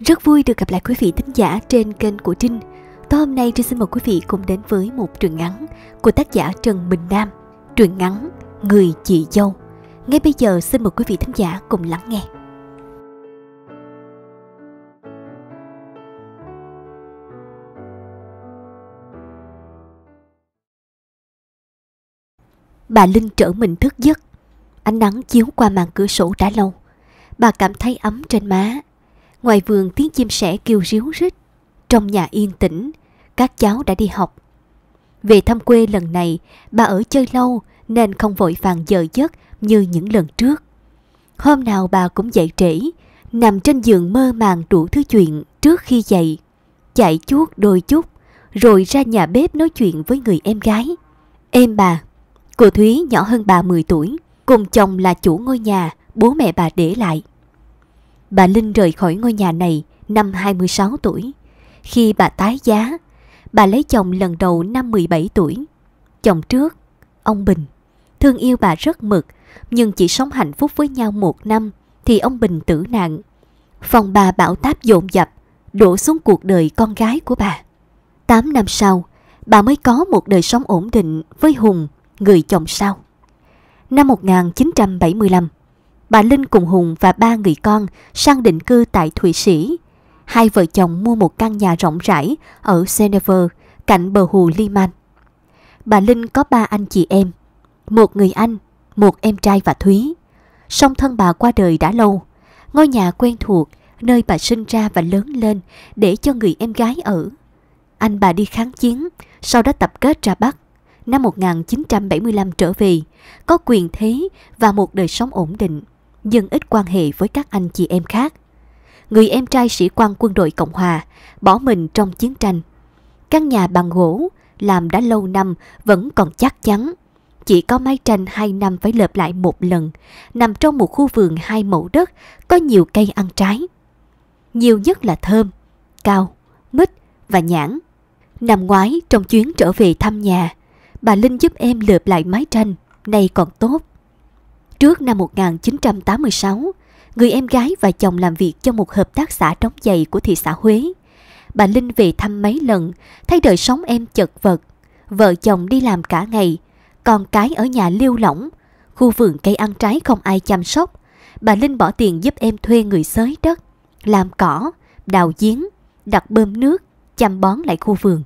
Rất vui được gặp lại quý vị thính giả trên kênh của Trinh. Tối hôm nay Trinh xin mời quý vị cùng đến với một truyện ngắn của tác giả Trần Bình Nam. Truyện ngắn Người chị dâu. Ngay bây giờ xin mời quý vị thính giả cùng lắng nghe. Bà Linh trở mình thức giấc. Ánh nắng chiếu qua màn cửa sổ đã lâu. Bà cảm thấy ấm trên má Ngoài vườn tiếng chim sẻ kêu ríu rít, trong nhà yên tĩnh, các cháu đã đi học. Về thăm quê lần này, bà ở chơi lâu nên không vội vàng giờ giấc như những lần trước. Hôm nào bà cũng dậy trễ, nằm trên giường mơ màng đủ thứ chuyện trước khi dậy, chạy chuốt đôi chút, rồi ra nhà bếp nói chuyện với người em gái. Em bà, cô Thúy nhỏ hơn bà 10 tuổi, cùng chồng là chủ ngôi nhà, bố mẹ bà để lại. Bà Linh rời khỏi ngôi nhà này năm 26 tuổi. Khi bà tái giá, bà lấy chồng lần đầu năm 17 tuổi. Chồng trước, ông Bình, thương yêu bà rất mực, nhưng chỉ sống hạnh phúc với nhau một năm thì ông Bình tử nạn. Phòng bà bão táp dồn dập, đổ xuống cuộc đời con gái của bà. tám năm sau, bà mới có một đời sống ổn định với Hùng, người chồng sau. Năm 1975, bà Linh cùng Hùng và ba người con sang định cư tại Thụy Sĩ. Hai vợ chồng mua một căn nhà rộng rãi ở Geneva, cạnh bờ hồ Liman. Bà Linh có ba anh chị em, một người anh, một em trai và Thúy. Song thân bà qua đời đã lâu, ngôi nhà quen thuộc nơi bà sinh ra và lớn lên để cho người em gái ở. Anh bà đi kháng chiến, sau đó tập kết ra Bắc. Năm 1975 trở về, có quyền thế và một đời sống ổn định nhưng ít quan hệ với các anh chị em khác. Người em trai sĩ quan quân đội Cộng Hòa bỏ mình trong chiến tranh. Căn nhà bằng gỗ làm đã lâu năm vẫn còn chắc chắn. Chỉ có mái tranh 2 năm phải lợp lại một lần, nằm trong một khu vườn hai mẫu đất có nhiều cây ăn trái. Nhiều nhất là thơm, cao, mít và nhãn. Năm ngoái trong chuyến trở về thăm nhà, bà Linh giúp em lợp lại mái tranh, nay còn tốt. Trước năm 1986, người em gái và chồng làm việc cho một hợp tác xã đóng giày của thị xã Huế. Bà Linh về thăm mấy lần, thấy đời sống em chật vật. Vợ chồng đi làm cả ngày, con cái ở nhà liêu lỏng, khu vườn cây ăn trái không ai chăm sóc. Bà Linh bỏ tiền giúp em thuê người xới đất, làm cỏ, đào giếng, đặt bơm nước, chăm bón lại khu vườn.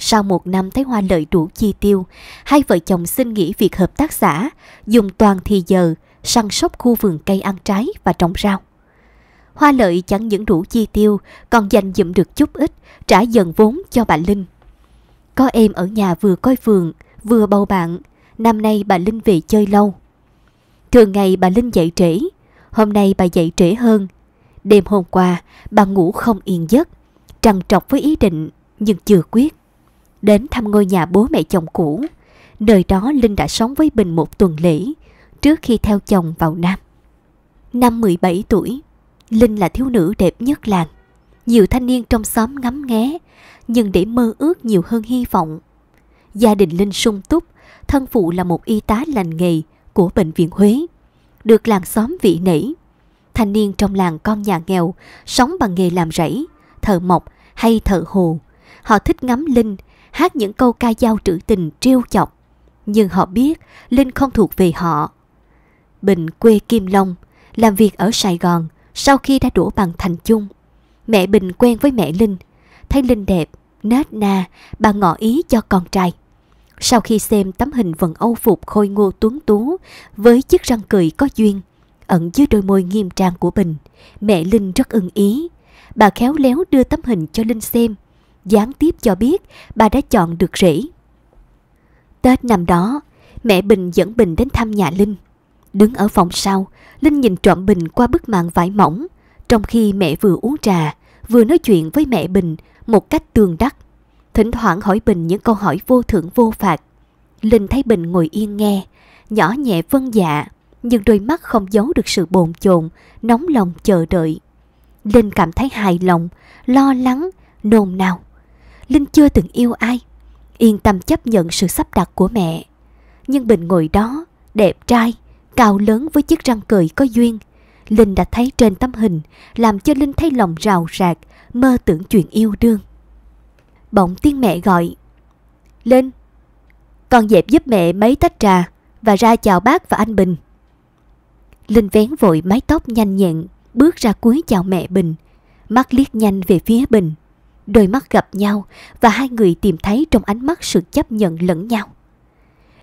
Sau một năm thấy Hoa lợi đủ chi tiêu, hai vợ chồng xin nghỉ việc hợp tác xã, dùng toàn thì giờ, săn sóc khu vườn cây ăn trái và trồng rau. Hoa lợi chẳng những đủ chi tiêu, còn dành dụm được chút ít, trả dần vốn cho bà Linh. Có em ở nhà vừa coi vườn, vừa bầu bạn, năm nay bà Linh về chơi lâu. Thường ngày bà Linh dậy trễ, hôm nay bà dậy trễ hơn. Đêm hôm qua, bà ngủ không yên giấc, trằn trọc với ý định nhưng chưa quyết đến thăm ngôi nhà bố mẹ chồng cũ. Nơi đó Linh đã sống với Bình một tuần lễ trước khi theo chồng vào Nam. Năm 17 tuổi, Linh là thiếu nữ đẹp nhất làng. Nhiều thanh niên trong xóm ngắm nghé, nhưng để mơ ước nhiều hơn hy vọng. Gia đình Linh sung túc, thân phụ là một y tá lành nghề của Bệnh viện Huế, được làng xóm vị nể. Thanh niên trong làng con nhà nghèo, sống bằng nghề làm rẫy, thợ mộc hay thợ hồ. Họ thích ngắm Linh hát những câu ca dao trữ tình trêu chọc. Nhưng họ biết Linh không thuộc về họ. Bình quê Kim Long, làm việc ở Sài Gòn sau khi đã đổ bằng thành chung. Mẹ Bình quen với mẹ Linh, thấy Linh đẹp, nết na, bà ngỏ ý cho con trai. Sau khi xem tấm hình vận âu phục khôi ngô tuấn tú với chiếc răng cười có duyên, ẩn dưới đôi môi nghiêm trang của Bình, mẹ Linh rất ưng ý. Bà khéo léo đưa tấm hình cho Linh xem gián tiếp cho biết bà đã chọn được rễ. Tết năm đó, mẹ Bình dẫn Bình đến thăm nhà Linh. Đứng ở phòng sau, Linh nhìn trộm Bình qua bức màn vải mỏng, trong khi mẹ vừa uống trà, vừa nói chuyện với mẹ Bình một cách tương đắc. Thỉnh thoảng hỏi Bình những câu hỏi vô thưởng vô phạt. Linh thấy Bình ngồi yên nghe, nhỏ nhẹ vân dạ, nhưng đôi mắt không giấu được sự bồn chồn, nóng lòng chờ đợi. Linh cảm thấy hài lòng, lo lắng, nôn nao. Linh chưa từng yêu ai. Yên tâm chấp nhận sự sắp đặt của mẹ. Nhưng Bình ngồi đó, đẹp trai, cao lớn với chiếc răng cười có duyên. Linh đã thấy trên tấm hình, làm cho Linh thấy lòng rào rạc, mơ tưởng chuyện yêu đương. Bỗng tiếng mẹ gọi. Linh, con dẹp giúp mẹ mấy tách trà và ra chào bác và anh Bình. Linh vén vội mái tóc nhanh nhẹn, bước ra cuối chào mẹ Bình, mắt liếc nhanh về phía Bình. Đôi mắt gặp nhau và hai người tìm thấy trong ánh mắt sự chấp nhận lẫn nhau.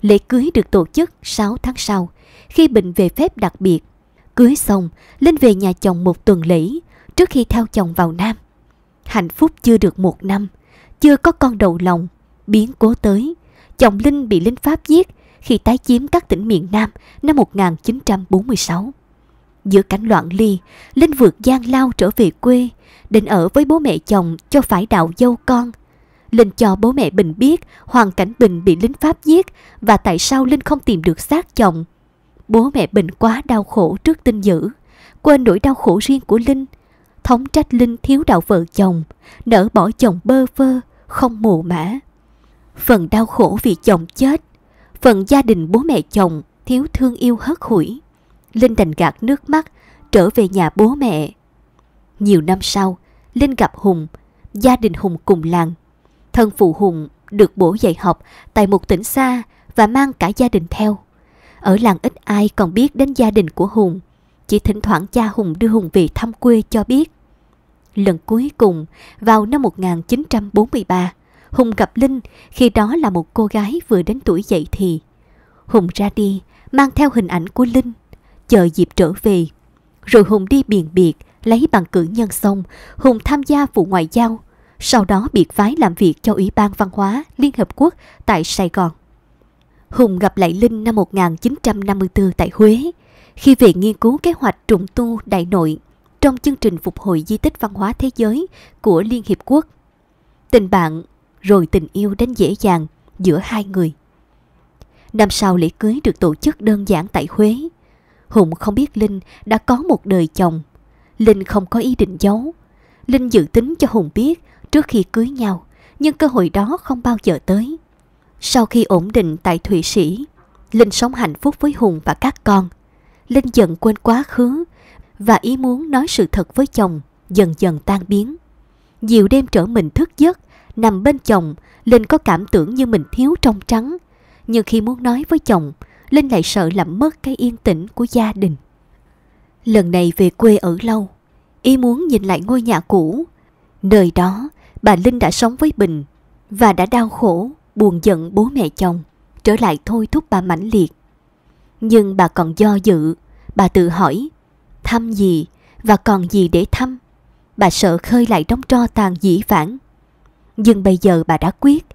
Lễ cưới được tổ chức 6 tháng sau, khi bệnh về phép đặc biệt. Cưới xong, Linh về nhà chồng một tuần lễ trước khi theo chồng vào Nam. Hạnh phúc chưa được một năm, chưa có con đầu lòng, biến cố tới. Chồng Linh bị Linh Pháp giết khi tái chiếm các tỉnh miền Nam năm 1946. Giữa cảnh loạn ly, Linh vượt gian lao trở về quê, định ở với bố mẹ chồng cho phải đạo dâu con. Linh cho bố mẹ Bình biết hoàn cảnh Bình bị lính Pháp giết và tại sao Linh không tìm được xác chồng. Bố mẹ Bình quá đau khổ trước tin dữ, quên nỗi đau khổ riêng của Linh. Thống trách Linh thiếu đạo vợ chồng, nỡ bỏ chồng bơ vơ, không mồ mã. Phần đau khổ vì chồng chết, phần gia đình bố mẹ chồng thiếu thương yêu hất hủi. Linh đành gạt nước mắt, trở về nhà bố mẹ. Nhiều năm sau, Linh gặp Hùng, gia đình Hùng cùng làng. Thân phụ Hùng được bổ dạy học tại một tỉnh xa và mang cả gia đình theo. Ở làng ít ai còn biết đến gia đình của Hùng, chỉ thỉnh thoảng cha Hùng đưa Hùng về thăm quê cho biết. Lần cuối cùng, vào năm 1943, Hùng gặp Linh khi đó là một cô gái vừa đến tuổi dậy thì. Hùng ra đi, mang theo hình ảnh của Linh chờ dịp trở về. Rồi Hùng đi biển biệt, lấy bằng cử nhân xong, Hùng tham gia vụ ngoại giao, sau đó biệt phái làm việc cho Ủy ban Văn hóa Liên Hợp Quốc tại Sài Gòn. Hùng gặp lại Linh năm 1954 tại Huế, khi về nghiên cứu kế hoạch trùng tu đại nội trong chương trình phục hồi di tích văn hóa thế giới của Liên Hiệp Quốc. Tình bạn rồi tình yêu đến dễ dàng giữa hai người. Năm sau lễ cưới được tổ chức đơn giản tại Huế. Hùng không biết Linh đã có một đời chồng. Linh không có ý định giấu. Linh dự tính cho Hùng biết trước khi cưới nhau, nhưng cơ hội đó không bao giờ tới. Sau khi ổn định tại Thụy Sĩ, Linh sống hạnh phúc với Hùng và các con. Linh dần quên quá khứ và ý muốn nói sự thật với chồng dần dần tan biến. Nhiều đêm trở mình thức giấc, nằm bên chồng, Linh có cảm tưởng như mình thiếu trong trắng. Nhưng khi muốn nói với chồng, Linh lại sợ làm mất cái yên tĩnh của gia đình. Lần này về quê ở lâu, y muốn nhìn lại ngôi nhà cũ. Nơi đó, bà Linh đã sống với Bình và đã đau khổ, buồn giận bố mẹ chồng, trở lại thôi thúc bà mãnh liệt. Nhưng bà còn do dự, bà tự hỏi, thăm gì và còn gì để thăm? Bà sợ khơi lại đóng tro tàn dĩ vãng. Nhưng bây giờ bà đã quyết.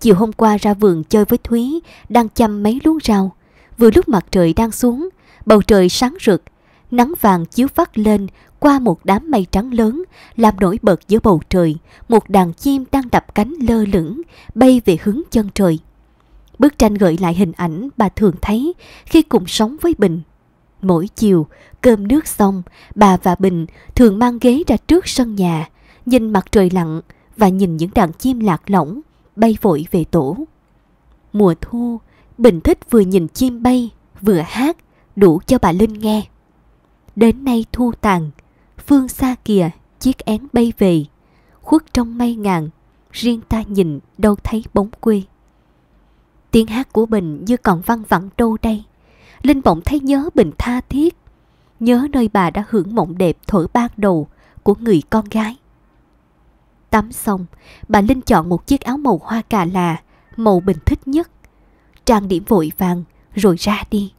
Chiều hôm qua ra vườn chơi với Thúy, đang chăm mấy luống rau. Vừa lúc mặt trời đang xuống, bầu trời sáng rực, nắng vàng chiếu vắt lên qua một đám mây trắng lớn, làm nổi bật giữa bầu trời, một đàn chim đang đập cánh lơ lửng, bay về hướng chân trời. Bức tranh gợi lại hình ảnh bà thường thấy khi cùng sống với Bình. Mỗi chiều, cơm nước xong, bà và Bình thường mang ghế ra trước sân nhà, nhìn mặt trời lặn và nhìn những đàn chim lạc lõng, bay vội về tổ. Mùa thu, Bình thích vừa nhìn chim bay, vừa hát, đủ cho bà Linh nghe. Đến nay thu tàn, phương xa kìa, chiếc én bay về, khuất trong mây ngàn, riêng ta nhìn đâu thấy bóng quê. Tiếng hát của Bình như còn văng vẳng đâu đây. Linh bỗng thấy nhớ Bình tha thiết, nhớ nơi bà đã hưởng mộng đẹp thổi ban đầu của người con gái. Tắm xong, bà Linh chọn một chiếc áo màu hoa cà là, màu Bình thích nhất trang điểm vội vàng, rồi ra đi.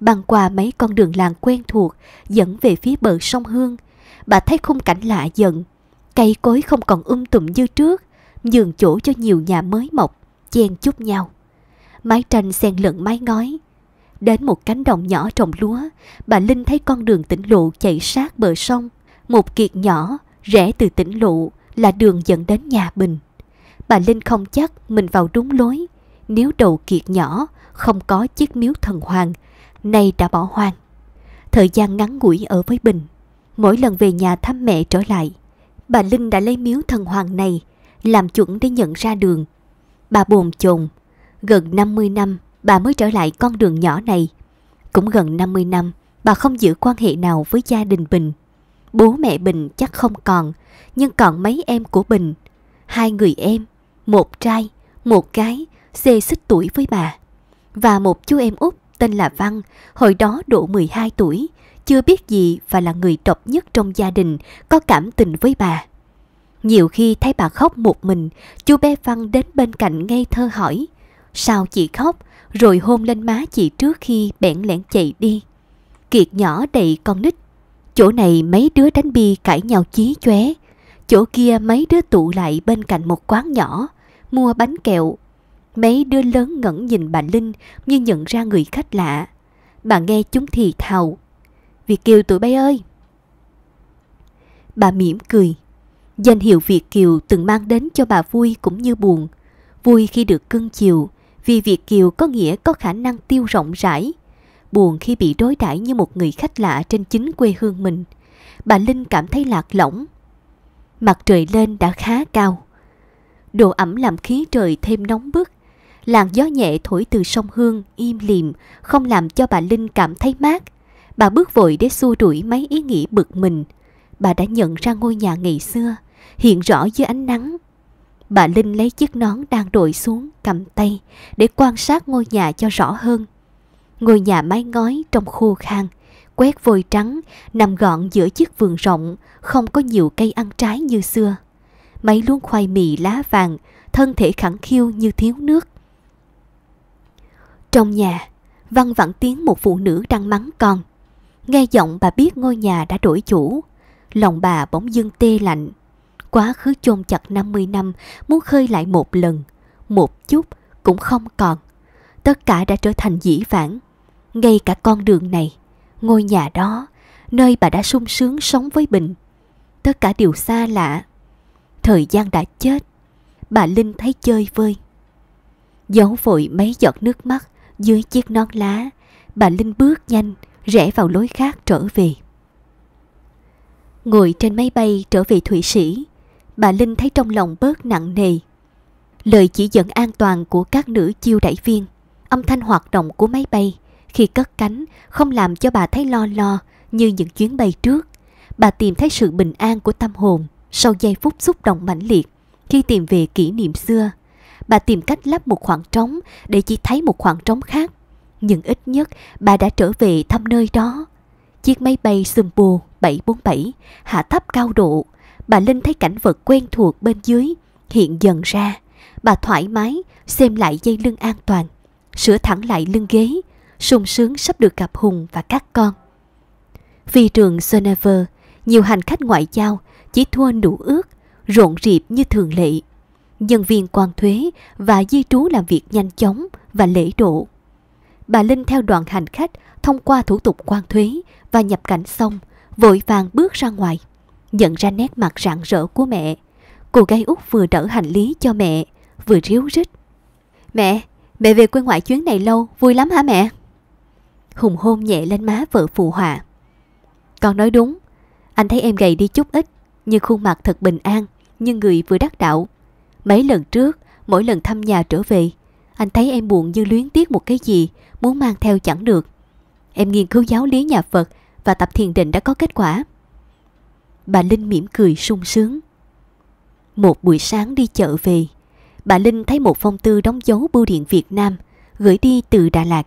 Băng qua mấy con đường làng quen thuộc, dẫn về phía bờ sông Hương, bà thấy khung cảnh lạ dần. Cây cối không còn um tùm như trước, nhường chỗ cho nhiều nhà mới mọc, chen chúc nhau. Mái tranh xen lẫn mái ngói. Đến một cánh đồng nhỏ trồng lúa, bà Linh thấy con đường tỉnh lộ chạy sát bờ sông. Một kiệt nhỏ, rẽ từ tỉnh lộ là đường dẫn đến nhà mình. Bà Linh không chắc mình vào đúng lối, nếu đầu kiệt nhỏ, không có chiếc miếu thần hoàng, nay đã bỏ hoang. Thời gian ngắn ngủi ở với Bình, mỗi lần về nhà thăm mẹ trở lại, bà Linh đã lấy miếu thần hoàng này làm chuẩn để nhận ra đường. Bà bồn chồn, gần 50 năm bà mới trở lại con đường nhỏ này. Cũng gần 50 năm bà không giữ quan hệ nào với gia đình Bình. Bố mẹ Bình chắc không còn, nhưng còn mấy em của Bình. Hai người em, một trai, một gái xê xích tuổi với bà. Và một chú em út tên là Văn, hồi đó độ 12 tuổi, chưa biết gì và là người độc nhất trong gia đình, có cảm tình với bà. Nhiều khi thấy bà khóc một mình, chú bé Văn đến bên cạnh ngây thơ hỏi, sao chị khóc, rồi hôn lên má chị trước khi bẽn lẽn chạy đi. Kiệt nhỏ đầy con nít, chỗ này mấy đứa đánh bi cãi nhau chí chóe, chỗ kia mấy đứa tụ lại bên cạnh một quán nhỏ, mua bánh kẹo Mấy đứa lớn ngẩn nhìn bà Linh như nhận ra người khách lạ. Bà nghe chúng thì thào. Việt Kiều tụi bay ơi! Bà mỉm cười. Danh hiệu Việt Kiều từng mang đến cho bà vui cũng như buồn. Vui khi được cưng chiều, vì Việt Kiều có nghĩa có khả năng tiêu rộng rãi. Buồn khi bị đối đãi như một người khách lạ trên chính quê hương mình. Bà Linh cảm thấy lạc lõng. Mặt trời lên đã khá cao. Độ ẩm làm khí trời thêm nóng bức. Làn gió nhẹ thổi từ sông Hương im lìm, không làm cho bà Linh cảm thấy mát. Bà bước vội để xua đuổi mấy ý nghĩ bực mình. Bà đã nhận ra ngôi nhà ngày xưa, hiện rõ dưới ánh nắng. Bà Linh lấy chiếc nón đang đội xuống cầm tay để quan sát ngôi nhà cho rõ hơn. Ngôi nhà mái ngói trong khô khan, quét vôi trắng, nằm gọn giữa chiếc vườn rộng, không có nhiều cây ăn trái như xưa. Mấy luống khoai mì lá vàng, thân thể khẳng khiu như thiếu nước. Trong nhà, văng vẳng tiếng một phụ nữ đang mắng con. Nghe giọng bà biết ngôi nhà đã đổi chủ. Lòng bà bỗng dưng tê lạnh. Quá khứ chôn chặt 50 năm muốn khơi lại một lần. Một chút cũng không còn. Tất cả đã trở thành dĩ vãng. Ngay cả con đường này, ngôi nhà đó, nơi bà đã sung sướng sống với Bình. Tất cả đều xa lạ. Thời gian đã chết. Bà Linh thấy chơi vơi. Giấu vội mấy giọt nước mắt dưới chiếc non lá, bà Linh bước nhanh, rẽ vào lối khác trở về. Ngồi trên máy bay trở về Thụy Sĩ, bà Linh thấy trong lòng bớt nặng nề. Lời chỉ dẫn an toàn của các nữ chiêu đại viên, âm thanh hoạt động của máy bay khi cất cánh không làm cho bà thấy lo lo như những chuyến bay trước. Bà tìm thấy sự bình an của tâm hồn sau giây phút xúc động mãnh liệt khi tìm về kỷ niệm xưa bà tìm cách lắp một khoảng trống để chỉ thấy một khoảng trống khác. Nhưng ít nhất bà đã trở về thăm nơi đó. Chiếc máy bay Sumbo 747 hạ thấp cao độ. Bà Linh thấy cảnh vật quen thuộc bên dưới hiện dần ra. Bà thoải mái xem lại dây lưng an toàn, sửa thẳng lại lưng ghế, sung sướng sắp được gặp Hùng và các con. Phi trường Geneva, nhiều hành khách ngoại giao chỉ thua nụ ước, rộn rịp như thường lệ nhân viên quan thuế và di trú làm việc nhanh chóng và lễ độ. Bà Linh theo đoàn hành khách thông qua thủ tục quan thuế và nhập cảnh xong, vội vàng bước ra ngoài, nhận ra nét mặt rạng rỡ của mẹ. Cô gái út vừa đỡ hành lý cho mẹ, vừa ríu rít. Mẹ, mẹ về quê ngoại chuyến này lâu, vui lắm hả mẹ? Hùng hôn nhẹ lên má vợ phụ họa. Con nói đúng, anh thấy em gầy đi chút ít, nhưng khuôn mặt thật bình an, như người vừa đắc đạo Mấy lần trước, mỗi lần thăm nhà trở về, anh thấy em buồn như luyến tiếc một cái gì, muốn mang theo chẳng được. Em nghiên cứu giáo lý nhà Phật và tập thiền định đã có kết quả. Bà Linh mỉm cười sung sướng. Một buổi sáng đi chợ về, bà Linh thấy một phong tư đóng dấu bưu điện Việt Nam gửi đi từ Đà Lạt.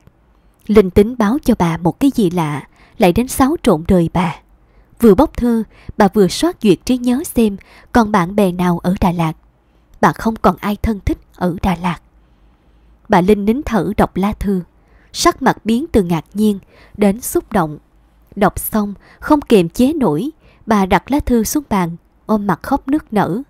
Linh tính báo cho bà một cái gì lạ lại đến sáu trộn đời bà. Vừa bốc thư bà vừa soát duyệt trí nhớ xem còn bạn bè nào ở Đà Lạt bà không còn ai thân thích ở Đà Lạt. Bà Linh nín thở đọc lá thư, sắc mặt biến từ ngạc nhiên đến xúc động. Đọc xong, không kiềm chế nổi, bà đặt lá thư xuống bàn, ôm mặt khóc nước nở.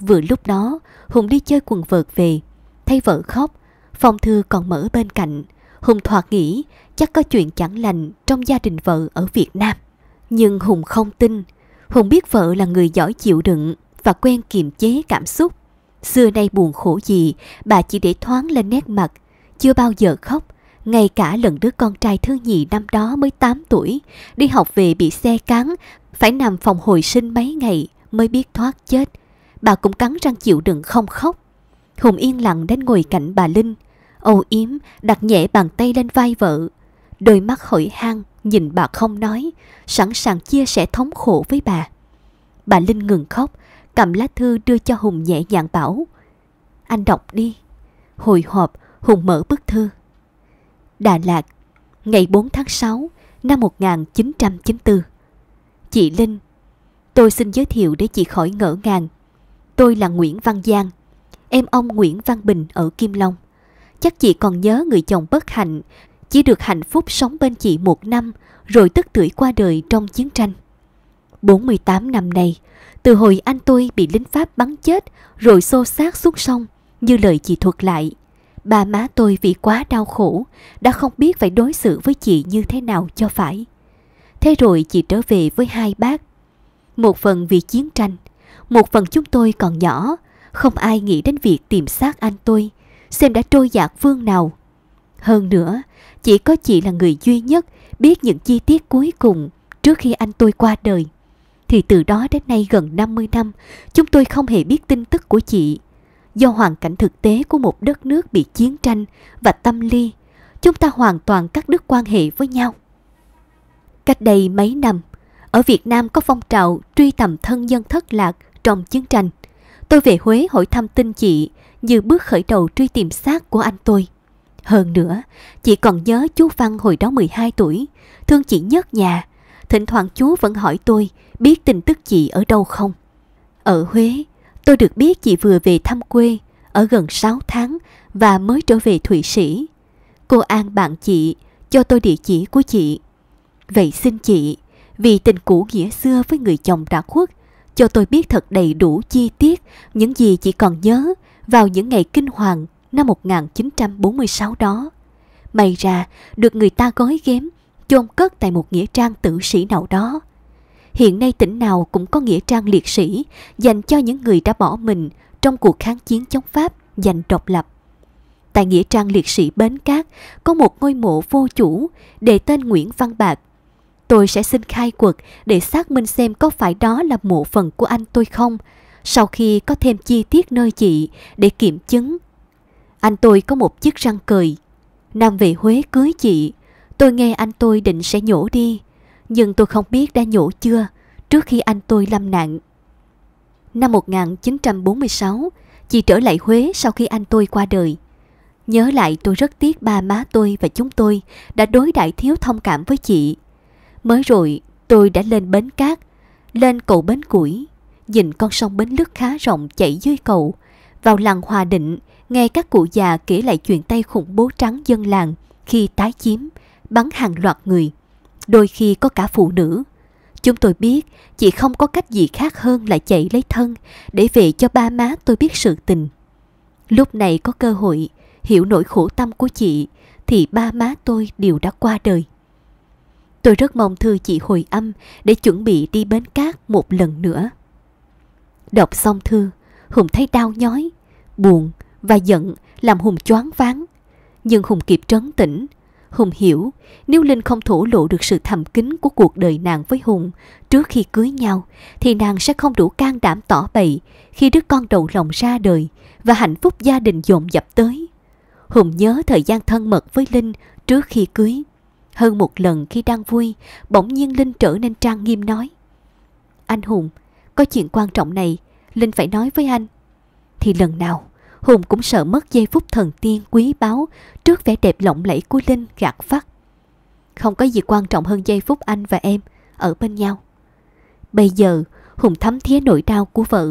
Vừa lúc đó, Hùng đi chơi quần vợt về, thấy vợ khóc, phòng thư còn mở bên cạnh. Hùng thoạt nghĩ chắc có chuyện chẳng lành trong gia đình vợ ở Việt Nam. Nhưng Hùng không tin, Hùng biết vợ là người giỏi chịu đựng và quen kiềm chế cảm xúc. Xưa nay buồn khổ gì, bà chỉ để thoáng lên nét mặt, chưa bao giờ khóc. Ngay cả lần đứa con trai thứ nhì năm đó mới 8 tuổi, đi học về bị xe cán, phải nằm phòng hồi sinh mấy ngày mới biết thoát chết. Bà cũng cắn răng chịu đựng không khóc. Hùng yên lặng đến ngồi cạnh bà Linh, âu yếm đặt nhẹ bàn tay lên vai vợ. Đôi mắt hỏi hang nhìn bà không nói, sẵn sàng chia sẻ thống khổ với bà. Bà Linh ngừng khóc, cầm lá thư đưa cho Hùng nhẹ nhàng bảo. Anh đọc đi. Hồi hộp, Hùng mở bức thư. Đà Lạt, ngày 4 tháng 6 năm 1994. Chị Linh, tôi xin giới thiệu để chị khỏi ngỡ ngàng. Tôi là Nguyễn Văn Giang, em ông Nguyễn Văn Bình ở Kim Long. Chắc chị còn nhớ người chồng bất hạnh, chỉ được hạnh phúc sống bên chị một năm rồi tức tuổi qua đời trong chiến tranh. 48 năm nay, từ hồi anh tôi bị lính Pháp bắn chết rồi xô xác xuống sông, như lời chị thuật lại. Ba má tôi vì quá đau khổ, đã không biết phải đối xử với chị như thế nào cho phải. Thế rồi chị trở về với hai bác. Một phần vì chiến tranh, một phần chúng tôi còn nhỏ, không ai nghĩ đến việc tìm xác anh tôi, xem đã trôi dạt vương nào. Hơn nữa, chỉ có chị là người duy nhất biết những chi tiết cuối cùng trước khi anh tôi qua đời thì từ đó đến nay gần 50 năm, chúng tôi không hề biết tin tức của chị. Do hoàn cảnh thực tế của một đất nước bị chiến tranh và tâm ly, chúng ta hoàn toàn cắt đứt quan hệ với nhau. Cách đây mấy năm, ở Việt Nam có phong trào truy tầm thân dân thất lạc trong chiến tranh. Tôi về Huế hỏi thăm tin chị như bước khởi đầu truy tìm xác của anh tôi. Hơn nữa, chị còn nhớ chú Văn hồi đó 12 tuổi, thương chị nhất nhà. Thỉnh thoảng chú vẫn hỏi tôi biết tin tức chị ở đâu không? Ở Huế, tôi được biết chị vừa về thăm quê, ở gần 6 tháng và mới trở về Thụy Sĩ. Cô An bạn chị cho tôi địa chỉ của chị. Vậy xin chị, vì tình cũ nghĩa xưa với người chồng đã khuất, cho tôi biết thật đầy đủ chi tiết những gì chị còn nhớ vào những ngày kinh hoàng năm 1946 đó. May ra, được người ta gói ghém, chôn cất tại một nghĩa trang tử sĩ nào đó. Hiện nay tỉnh nào cũng có nghĩa trang liệt sĩ dành cho những người đã bỏ mình trong cuộc kháng chiến chống Pháp giành độc lập. Tại nghĩa trang liệt sĩ Bến Cát có một ngôi mộ vô chủ để tên Nguyễn Văn Bạc. Tôi sẽ xin khai quật để xác minh xem có phải đó là mộ phần của anh tôi không, sau khi có thêm chi tiết nơi chị để kiểm chứng. Anh tôi có một chiếc răng cười. Nam về Huế cưới chị, tôi nghe anh tôi định sẽ nhổ đi nhưng tôi không biết đã nhổ chưa trước khi anh tôi lâm nạn. Năm 1946, chị trở lại Huế sau khi anh tôi qua đời. Nhớ lại tôi rất tiếc ba má tôi và chúng tôi đã đối đại thiếu thông cảm với chị. Mới rồi tôi đã lên bến cát, lên cầu bến củi, nhìn con sông bến lức khá rộng chảy dưới cầu, vào làng Hòa Định, nghe các cụ già kể lại chuyện tay khủng bố trắng dân làng khi tái chiếm, bắn hàng loạt người đôi khi có cả phụ nữ. Chúng tôi biết chị không có cách gì khác hơn là chạy lấy thân để về cho ba má tôi biết sự tình. Lúc này có cơ hội hiểu nỗi khổ tâm của chị thì ba má tôi đều đã qua đời. Tôi rất mong thư chị hồi âm để chuẩn bị đi bến cát một lần nữa. Đọc xong thư, Hùng thấy đau nhói, buồn và giận làm Hùng choáng váng. Nhưng Hùng kịp trấn tĩnh, Hùng hiểu, nếu Linh không thổ lộ được sự thầm kín của cuộc đời nàng với Hùng trước khi cưới nhau, thì nàng sẽ không đủ can đảm tỏ bày khi đứa con đầu lòng ra đời và hạnh phúc gia đình dồn dập tới. Hùng nhớ thời gian thân mật với Linh trước khi cưới. Hơn một lần khi đang vui, bỗng nhiên Linh trở nên trang nghiêm nói. Anh Hùng, có chuyện quan trọng này, Linh phải nói với anh. Thì lần nào Hùng cũng sợ mất giây phút thần tiên quý báu trước vẻ đẹp lộng lẫy của Linh gạt phát. Không có gì quan trọng hơn giây phút anh và em ở bên nhau. Bây giờ, Hùng thấm thía nỗi đau của vợ,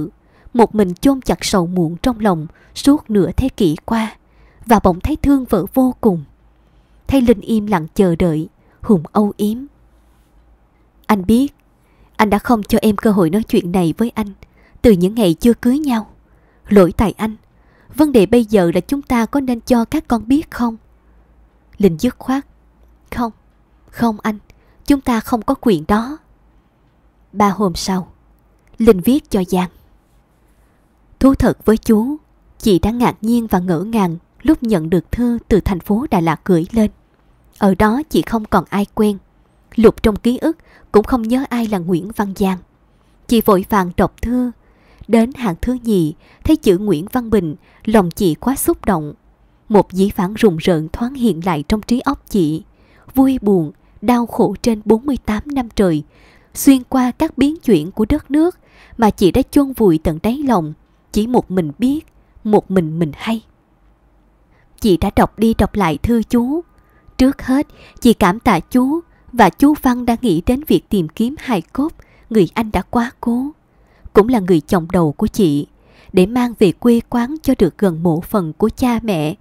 một mình chôn chặt sầu muộn trong lòng suốt nửa thế kỷ qua và bỗng thấy thương vợ vô cùng. Thấy Linh im lặng chờ đợi, Hùng âu yếm. Anh biết, anh đã không cho em cơ hội nói chuyện này với anh từ những ngày chưa cưới nhau. Lỗi tại anh, Vấn đề bây giờ là chúng ta có nên cho các con biết không? Linh dứt khoát. Không, không anh, chúng ta không có quyền đó. Ba hôm sau, Linh viết cho Giang. Thú thật với chú, chị đã ngạc nhiên và ngỡ ngàng lúc nhận được thư từ thành phố Đà Lạt gửi lên. Ở đó chị không còn ai quen. Lục trong ký ức cũng không nhớ ai là Nguyễn Văn Giang. Chị vội vàng đọc thư Đến hạng thứ nhì, thấy chữ Nguyễn Văn Bình, lòng chị quá xúc động. Một dĩ vãng rùng rợn thoáng hiện lại trong trí óc chị. Vui buồn, đau khổ trên 48 năm trời, xuyên qua các biến chuyển của đất nước mà chị đã chôn vùi tận đáy lòng, chỉ một mình biết, một mình mình hay. Chị đã đọc đi đọc lại thư chú. Trước hết, chị cảm tạ chú và chú Văn đã nghĩ đến việc tìm kiếm hài cốt người anh đã quá cố cũng là người chồng đầu của chị, để mang về quê quán cho được gần mộ phần của cha mẹ.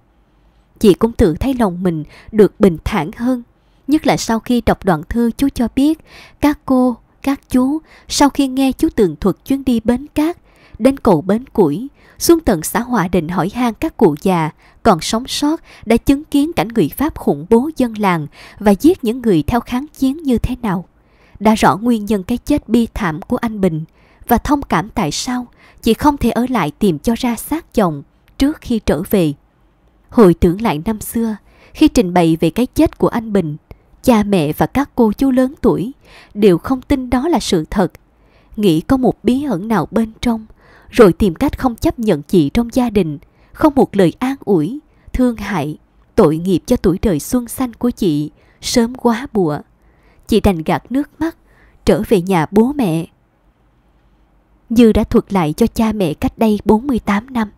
Chị cũng tự thấy lòng mình được bình thản hơn, nhất là sau khi đọc đoạn thư chú cho biết các cô, các chú sau khi nghe chú tường thuật chuyến đi bến cát, đến cầu bến củi, xuống tận xã Hòa Định hỏi han các cụ già còn sống sót đã chứng kiến cảnh người Pháp khủng bố dân làng và giết những người theo kháng chiến như thế nào. Đã rõ nguyên nhân cái chết bi thảm của anh Bình – và thông cảm tại sao chị không thể ở lại tìm cho ra xác chồng trước khi trở về. Hồi tưởng lại năm xưa, khi trình bày về cái chết của anh Bình, cha mẹ và các cô chú lớn tuổi đều không tin đó là sự thật. Nghĩ có một bí ẩn nào bên trong, rồi tìm cách không chấp nhận chị trong gia đình, không một lời an ủi, thương hại, tội nghiệp cho tuổi đời xuân xanh của chị, sớm quá bụa. Chị đành gạt nước mắt, trở về nhà bố mẹ như đã thuật lại cho cha mẹ cách đây 48 năm.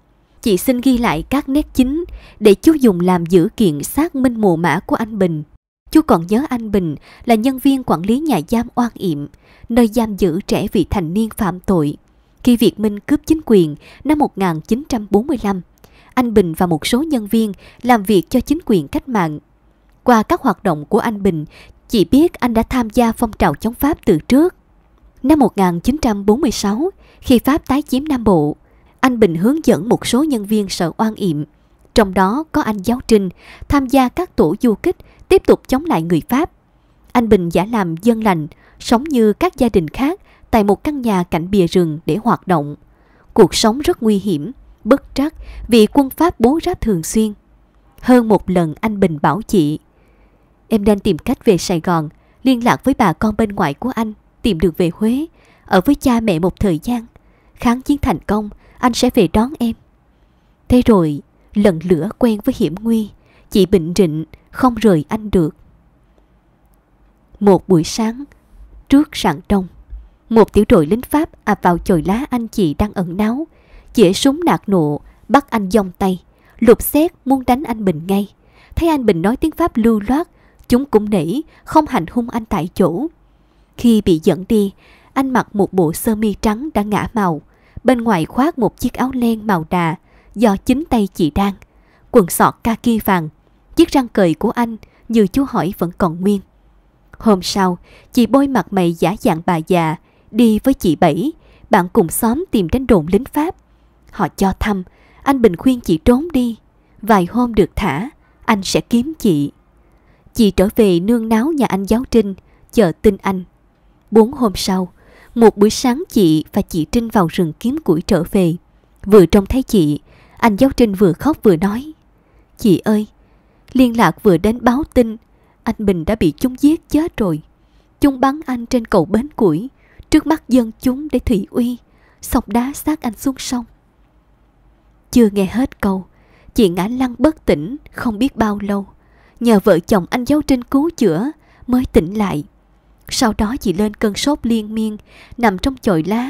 Chị xin ghi lại các nét chính để chú dùng làm giữ kiện xác minh mồ mã của anh Bình. Chú còn nhớ anh Bình là nhân viên quản lý nhà giam oan yểm, nơi giam giữ trẻ vị thành niên phạm tội. Khi Việt Minh cướp chính quyền năm 1945, anh Bình và một số nhân viên làm việc cho chính quyền cách mạng. Qua các hoạt động của anh Bình, chị biết anh đã tham gia phong trào chống Pháp từ trước. Năm 1946, khi Pháp tái chiếm Nam Bộ, anh Bình hướng dẫn một số nhân viên sợ oan yểm, trong đó có anh Giáo Trinh, tham gia các tổ du kích tiếp tục chống lại người Pháp. Anh Bình giả làm dân lành, sống như các gia đình khác tại một căn nhà cạnh bìa rừng để hoạt động. Cuộc sống rất nguy hiểm, bất trắc vì quân Pháp bố ráp thường xuyên. Hơn một lần anh Bình bảo chị Em đang tìm cách về Sài Gòn, liên lạc với bà con bên ngoại của anh, tìm được về Huế, ở với cha mẹ một thời gian kháng chiến thành công, anh sẽ về đón em. Thế rồi, lần lửa quen với hiểm nguy, chị bình định không rời anh được. Một buổi sáng, trước sạn đông, một tiểu đội lính Pháp ập à vào chồi lá anh chị đang ẩn náu, chĩa súng nạt nộ, bắt anh dòng tay, lục xét muốn đánh anh Bình ngay. Thấy anh Bình nói tiếng Pháp lưu loát, chúng cũng nỉ, không hành hung anh tại chỗ. Khi bị dẫn đi, anh mặc một bộ sơ mi trắng đã ngã màu, bên ngoài khoác một chiếc áo len màu đà do chính tay chị đan, quần sọt kaki vàng, chiếc răng cười của anh như chú hỏi vẫn còn nguyên. Hôm sau, chị bôi mặt mày giả dạng bà già, đi với chị Bảy, bạn cùng xóm tìm đến đồn lính Pháp. Họ cho thăm, anh Bình khuyên chị trốn đi. Vài hôm được thả, anh sẽ kiếm chị. Chị trở về nương náo nhà anh giáo trinh, chờ tin anh. Bốn hôm sau, một buổi sáng chị và chị Trinh vào rừng kiếm củi trở về. Vừa trông thấy chị, anh giáo Trinh vừa khóc vừa nói. Chị ơi, liên lạc vừa đến báo tin, anh Bình đã bị chúng giết chết rồi. Chúng bắn anh trên cầu bến củi, trước mắt dân chúng để thủy uy, sọc đá xác anh xuống sông. Chưa nghe hết câu, chị ngã lăn bất tỉnh không biết bao lâu. Nhờ vợ chồng anh giáo Trinh cứu chữa mới tỉnh lại. Sau đó chị lên cơn sốt liên miên, nằm trong chồi lá,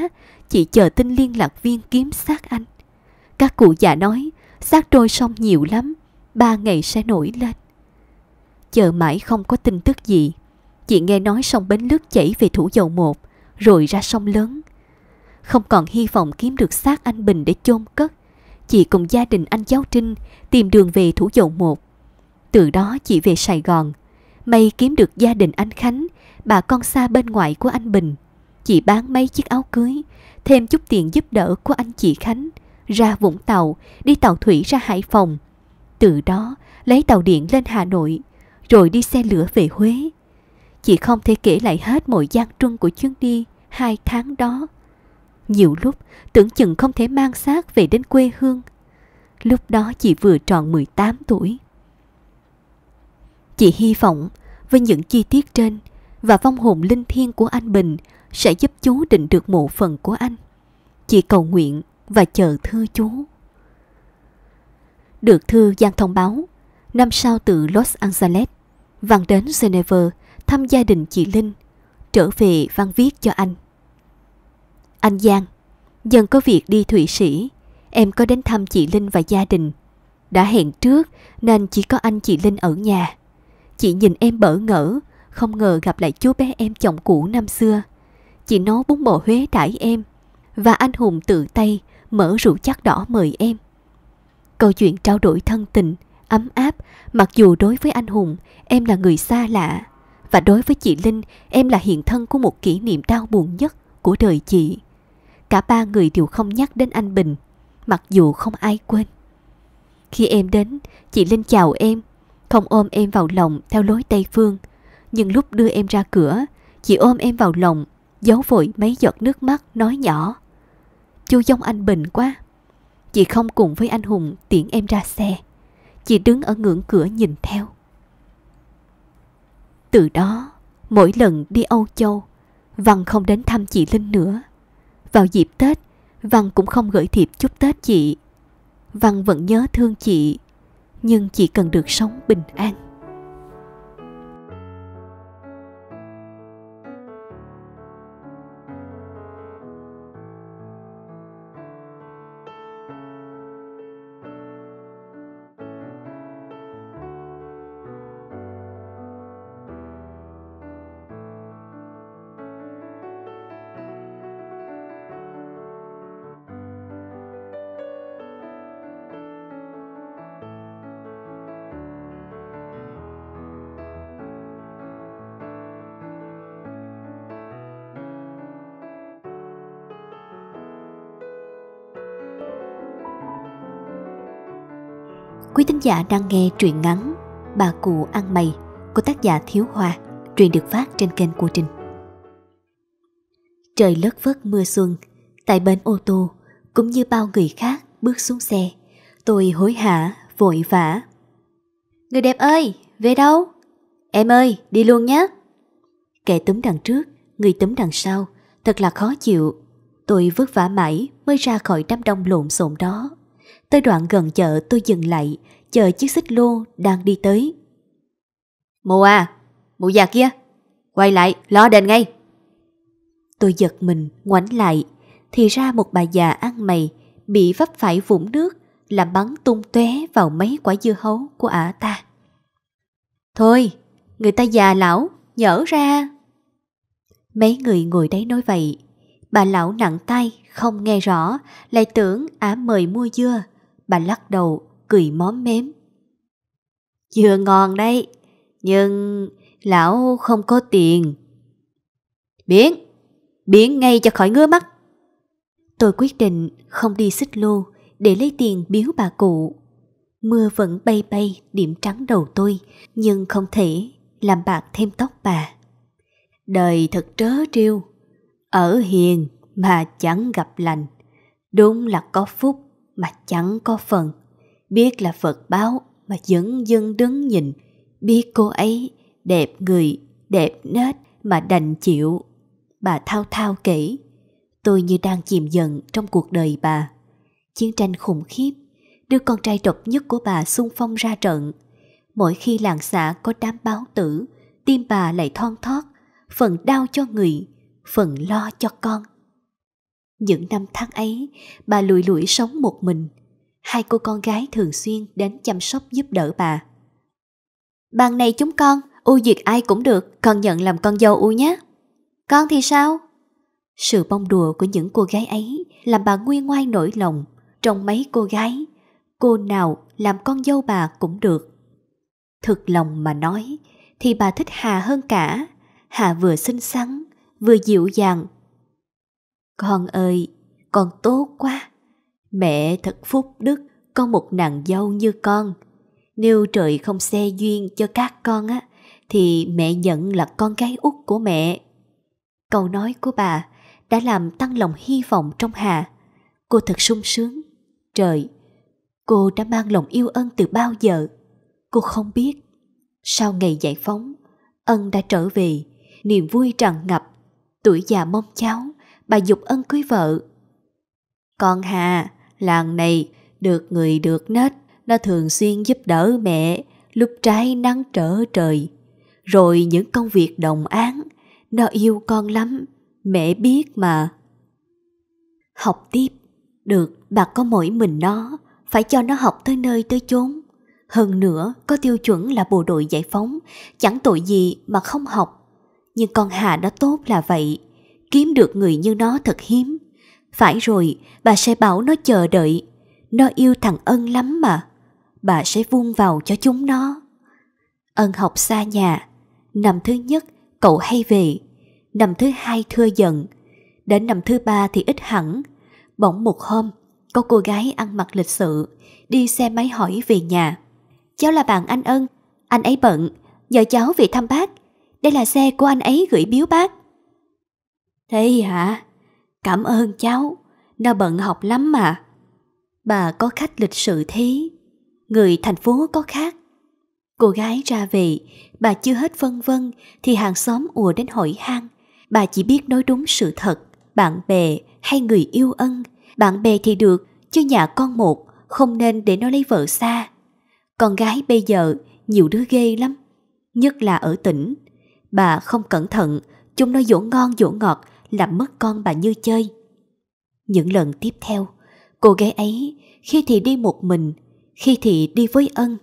chị chờ tin liên lạc viên kiếm xác anh. Các cụ già nói, xác trôi sông nhiều lắm, ba ngày sẽ nổi lên. Chờ mãi không có tin tức gì, chị nghe nói sông Bến Lức chảy về thủ dầu một, rồi ra sông lớn. Không còn hy vọng kiếm được xác anh Bình để chôn cất, chị cùng gia đình anh Giáo Trinh tìm đường về thủ dầu một. Từ đó chị về Sài Gòn, may kiếm được gia đình anh Khánh bà con xa bên ngoại của anh Bình. Chị bán mấy chiếc áo cưới, thêm chút tiền giúp đỡ của anh chị Khánh, ra Vũng Tàu, đi tàu thủy ra Hải Phòng. Từ đó, lấy tàu điện lên Hà Nội, rồi đi xe lửa về Huế. Chị không thể kể lại hết mọi gian truân của chuyến đi hai tháng đó. Nhiều lúc, tưởng chừng không thể mang xác về đến quê hương. Lúc đó chị vừa tròn 18 tuổi. Chị hy vọng với những chi tiết trên, và vong hồn linh thiêng của anh Bình sẽ giúp chú định được mộ phần của anh. Chị cầu nguyện và chờ thư chú. Được thư Giang thông báo, năm sau từ Los Angeles, Văn đến Geneva thăm gia đình chị Linh, trở về Văn viết cho anh. Anh Giang, dần có việc đi Thụy Sĩ, em có đến thăm chị Linh và gia đình. Đã hẹn trước nên chỉ có anh chị Linh ở nhà. Chị nhìn em bỡ ngỡ không ngờ gặp lại chú bé em chồng cũ năm xưa. Chị nấu bún bò Huế đãi em, và anh hùng tự tay mở rượu chắc đỏ mời em. Câu chuyện trao đổi thân tình, ấm áp, mặc dù đối với anh Hùng, em là người xa lạ, và đối với chị Linh, em là hiện thân của một kỷ niệm đau buồn nhất của đời chị. Cả ba người đều không nhắc đến anh Bình, mặc dù không ai quên. Khi em đến, chị Linh chào em, không ôm em vào lòng theo lối Tây Phương, nhưng lúc đưa em ra cửa, chị ôm em vào lòng, giấu vội mấy giọt nước mắt nói nhỏ. Chú dông anh bình quá. Chị không cùng với anh Hùng tiễn em ra xe. Chị đứng ở ngưỡng cửa nhìn theo. Từ đó, mỗi lần đi Âu Châu, Văn không đến thăm chị Linh nữa. Vào dịp Tết, Văn cũng không gửi thiệp chúc Tết chị. Văn vẫn nhớ thương chị, nhưng chị cần được sống bình an. Thính giả đang nghe truyện ngắn Bà cụ ăn mày của tác giả Thiếu Hoa, truyện được phát trên kênh của Trình. Trời lất vất mưa xuân, tại bến ô tô, cũng như bao người khác bước xuống xe, tôi hối hả, vội vã. Người đẹp ơi, về đâu? Em ơi, đi luôn nhé. Kẻ túm đằng trước, người túm đằng sau, thật là khó chịu. Tôi vất vả mãi mới ra khỏi đám đông lộn xộn đó. Tới đoạn gần chợ tôi dừng lại, chờ chiếc xích lô đang đi tới. Mụ à, mụ già kia, quay lại, lo đền ngay. Tôi giật mình, ngoảnh lại, thì ra một bà già ăn mày bị vấp phải vũng nước làm bắn tung tóe vào mấy quả dưa hấu của ả ta. Thôi, người ta già lão, nhở ra. Mấy người ngồi đấy nói vậy, bà lão nặng tay không nghe rõ, lại tưởng ả mời mua dưa. Bà lắc đầu cười móm mém. Chưa ngon đấy, nhưng lão không có tiền. Biến, biến ngay cho khỏi ngứa mắt. Tôi quyết định không đi xích lô để lấy tiền biếu bà cụ. Mưa vẫn bay bay điểm trắng đầu tôi, nhưng không thể làm bạc thêm tóc bà. Đời thật trớ trêu, ở hiền mà chẳng gặp lành, đúng là có phúc mà chẳng có phần biết là Phật báo mà vẫn dưng đứng nhìn, biết cô ấy đẹp người, đẹp nết mà đành chịu. Bà thao thao kể, tôi như đang chìm dần trong cuộc đời bà. Chiến tranh khủng khiếp, đưa con trai độc nhất của bà xung phong ra trận. Mỗi khi làng xã có đám báo tử, tim bà lại thon thót, phần đau cho người, phần lo cho con. Những năm tháng ấy, bà lùi lủi sống một mình – hai cô con gái thường xuyên đến chăm sóc giúp đỡ bà. Bàn này chúng con, U duyệt ai cũng được, con nhận làm con dâu U nhé. Con thì sao? Sự bông đùa của những cô gái ấy làm bà nguy ngoai nổi lòng. Trong mấy cô gái, cô nào làm con dâu bà cũng được. Thực lòng mà nói, thì bà thích Hà hơn cả. Hà vừa xinh xắn, vừa dịu dàng. Con ơi, con tốt quá. Mẹ thật phúc đức, có một nàng dâu như con. Nếu trời không xe duyên cho các con á, thì mẹ nhận là con gái út của mẹ. Câu nói của bà đã làm tăng lòng hy vọng trong Hà. Cô thật sung sướng. Trời, cô đã mang lòng yêu ân từ bao giờ? Cô không biết. Sau ngày giải phóng, ân đã trở về, niềm vui tràn ngập. Tuổi già mong cháu, bà dục ân cưới vợ. còn Hà, Làng này được người được nết, nó thường xuyên giúp đỡ mẹ lúc trái nắng trở trời. Rồi những công việc đồng án, nó yêu con lắm, mẹ biết mà. Học tiếp, được, bà có mỗi mình nó, phải cho nó học tới nơi tới chốn. Hơn nữa, có tiêu chuẩn là bộ đội giải phóng, chẳng tội gì mà không học. Nhưng con Hà nó tốt là vậy, kiếm được người như nó thật hiếm. Phải rồi, bà sẽ bảo nó chờ đợi. Nó yêu thằng Ân lắm mà. Bà sẽ vuông vào cho chúng nó. Ân học xa nhà. Năm thứ nhất, cậu hay về. Năm thứ hai thưa giận. Đến năm thứ ba thì ít hẳn. Bỗng một hôm, có cô gái ăn mặc lịch sự, đi xe máy hỏi về nhà. Cháu là bạn anh Ân, anh ấy bận, nhờ cháu về thăm bác. Đây là xe của anh ấy gửi biếu bác. Thế hả? Cảm ơn cháu, nó bận học lắm mà. Bà có khách lịch sự thế, người thành phố có khác. Cô gái ra về, bà chưa hết vân vân thì hàng xóm ùa đến hỏi han. Bà chỉ biết nói đúng sự thật, bạn bè hay người yêu ân. Bạn bè thì được, chứ nhà con một, không nên để nó lấy vợ xa. Con gái bây giờ nhiều đứa ghê lắm, nhất là ở tỉnh. Bà không cẩn thận, chúng nó dỗ ngon dỗ ngọt làm mất con bà Như chơi. Những lần tiếp theo, cô gái ấy khi thì đi một mình, khi thì đi với ân.